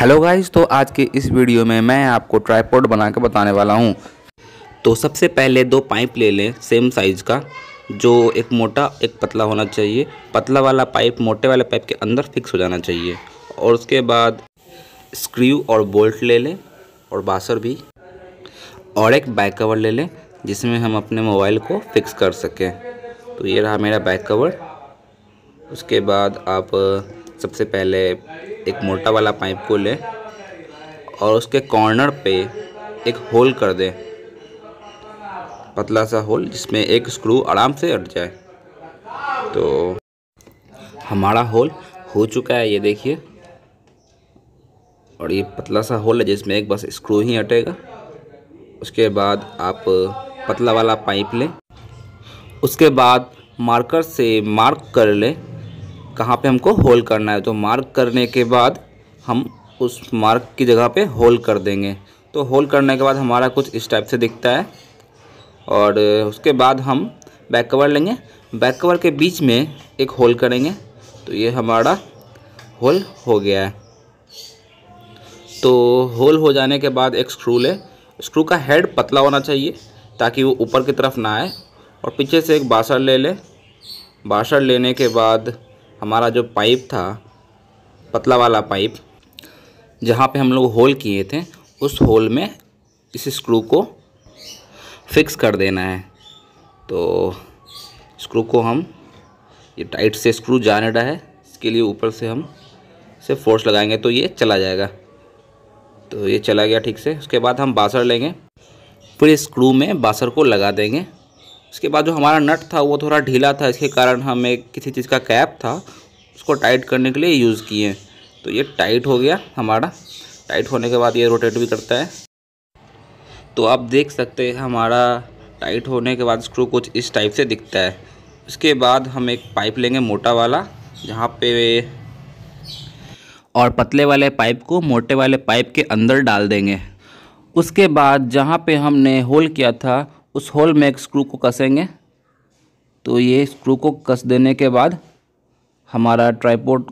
hello guys तो आज के इस वीडियो में मैं आपको ट्राईपोर्ट बना के बताने वाला हूँ तो सबसे पहले दो पाइप ले लें सेम साइज़ का जो एक मोटा एक पतला होना चाहिए पतला वाला पाइप मोटे वाले पाइप के अंदर फिक्स हो जाना चाहिए और उसके बाद स्क्रू और बोल्ट ले लें और बासर भी और एक बैक कवर ले लें जिसमें हम अपने मोबाइल को फिक्स कर सकें तो ये रहा मेरा बैक कवर उसके बाद आप सबसे पहले एक मोटा वाला पाइप को ले और उसके कॉर्नर पे एक होल कर दे पतला सा होल जिसमें एक स्क्रू आराम से अट जाए तो हमारा होल हो चुका है ये देखिए और ये पतला सा होल है जिसमें एक बस स्क्रू ही अटेगा उसके बाद आप पतला वाला पाइप लें उसके बाद मार्कर से मार्क कर लें कहाँ पे हमको होल करना है तो मार्क करने के बाद हम उस मार्क की जगह पे होल कर देंगे तो होल करने के बाद हमारा कुछ इस टाइप से दिखता है और उसके बाद हम बैक कवर लेंगे बैक कवर के बीच में एक होल करेंगे तो ये हमारा होल हो गया है तो होल हो जाने के बाद एक स्क्रू ले स्क्रू का हेड पतला होना चाहिए ताकि वो ऊपर की तरफ ना आए और पीछे से एक बासर ले ले बासर लेने के बाद हमारा जो पाइप था पतला वाला पाइप जहाँ पे हम लोग होल किए थे उस होल में इस स्क्रू को फिक्स कर देना है तो स्क्रू को हम ये टाइट से स्क्रू जाने रहा है इसके लिए ऊपर से हम से फोर्स लगाएंगे तो ये चला जाएगा तो ये चला गया ठीक से उसके बाद हम बासर लेंगे फिर स्क्रू में बासर को लगा देंगे उसके बाद जो हमारा नट था वो थोड़ा ढीला था इसके कारण हमें किसी चीज़ का कैप था उसको टाइट करने के लिए यूज़ किए तो ये टाइट हो गया हमारा टाइट होने के बाद ये रोटेट भी करता है तो आप देख सकते हैं हमारा टाइट होने के बाद स्क्रू कुछ इस टाइप से दिखता है उसके बाद हम एक पाइप लेंगे मोटा वाला जहाँ पे और पतले वाले पाइप को मोटे वाले पाइप के अंदर डाल देंगे उसके बाद जहाँ पे हमने होल किया था उस होल में एक स्क्रू को कसेंगे तो ये स्क्रू को कस देने के बाद हमारा ट्राईपोर्ट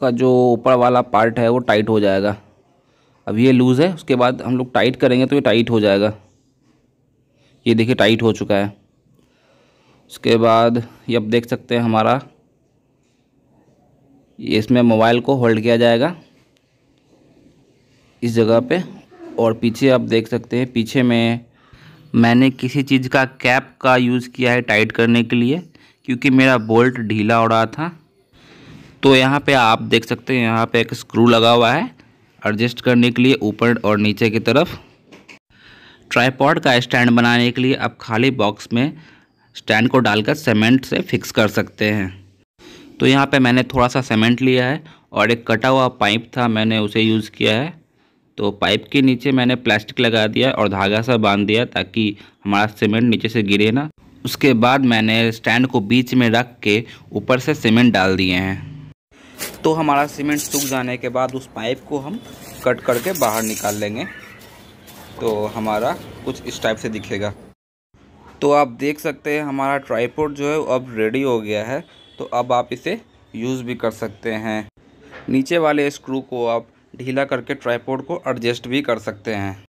का जो ऊपर वाला पार्ट है वो टाइट हो जाएगा अब ये लूज़ है उसके बाद हम लोग टाइट करेंगे तो ये टाइट हो जाएगा ये देखिए टाइट हो चुका है उसके बाद ये अब देख सकते हैं हमारा इसमें मोबाइल को होल्ड किया जाएगा इस जगह पे और पीछे आप देख सकते हैं पीछे में मैंने किसी चीज़ का कैप का यूज़ किया है टाइट करने के लिए क्योंकि मेरा बोल्ट ढीला हो रहा था तो यहाँ पे आप देख सकते हैं यहाँ पे एक स्क्रू लगा हुआ है एडजस्ट करने के लिए ऊपर और नीचे की तरफ ट्राईपॉड का स्टैंड बनाने के लिए आप खाली बॉक्स में स्टैंड को डालकर सीमेंट से फिक्स कर सकते हैं तो यहाँ पे मैंने थोड़ा सा सीमेंट लिया है और एक कटा हुआ पाइप था मैंने उसे यूज़ किया है तो पाइप के नीचे मैंने प्लास्टिक लगा दिया और धागा सा बांध दिया ताकि हमारा सीमेंट नीचे से गिरे ना उसके बाद मैंने स्टैंड को बीच में रख के ऊपर से सीमेंट डाल दिए हैं तो हमारा सीमेंट सूख जाने के बाद उस पाइप को हम कट करके बाहर निकाल लेंगे तो हमारा कुछ इस टाइप से दिखेगा तो आप देख सकते हैं हमारा ट्राईपोर्ट जो है अब रेडी हो गया है तो अब आप इसे यूज़ भी कर सकते हैं नीचे वाले स्क्रू को आप ढीला करके ट्राईपोड को एडजस्ट भी कर सकते हैं